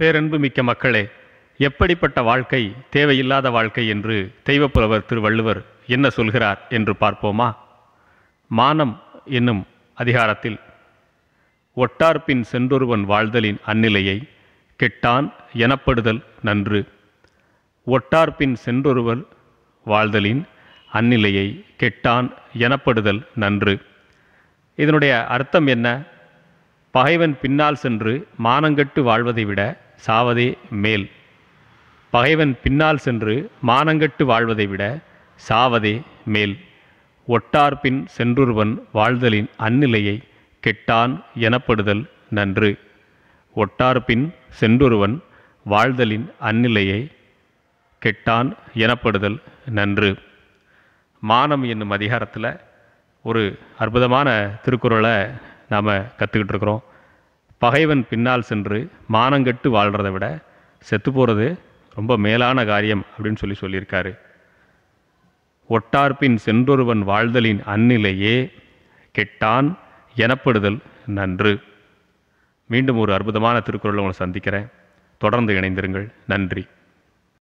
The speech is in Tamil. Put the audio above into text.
பேரன்பு மிக்க மக்களே எப்படிப்பட்ட வாழ்க்கை தேவையில்லாத வாழ்க்கை என்று தெய்வப்புலவர் திருவள்ளுவர் என்ன சொல்கிறார் என்று பார்ப்போமா மானம் என்னும் அதிகாரத்தில் ஒட்டார்பின் சென்றொருவன் வாழ்தலின் அந்நிலையை கெட்டான் எனப்படுதல் நன்று ஒட்டார்பின் சென்றொருவர் வாழ்தலின் அந்நிலையை கெட்டான் எனப்படுதல் நன்று இதனுடைய அர்த்தம் என்ன பகைவன் பின்னால் சென்று மானங்கட்டு வாழ்வதை விட சாவதே மேல் பகைவன் பின்னால் சென்று மானங்கட்டு வாழ்வதை விட சாவதே மேல் ஒட்டார்பின் சென்றொருவன் வாழ்தலின் அந்நிலையை கெட்டான் எனப்படுதல் நன்று ஒட்டார்பின் சென்றொருவன் வாழ்தலின் அந்நிலையை கெட்டான் எனப்படுதல் நன்று மானம் என்னும் அதிகாரத்தில் ஒரு அற்புதமான திருக்குறளை நாம் கற்றுக்கிட்டு இருக்கிறோம் பகைவன் பின்னால் சென்று மானங்கெட்டு வாழ்கிறத விட செத்து போகிறது ரொம்ப மேலான காரியம் அப்படின்னு சொல்லி சொல்லியிருக்காரு ஒட்டார்பின் சென்றொருவன் வாழ்தலின் அந்நிலையே கெட்டான் எனப்படுதல் நன்று மீண்டும் ஒரு அற்புதமான திருக்குறளை உங்களை சந்திக்கிறேன் தொடர்ந்து இணைந்திருங்கள் நன்றி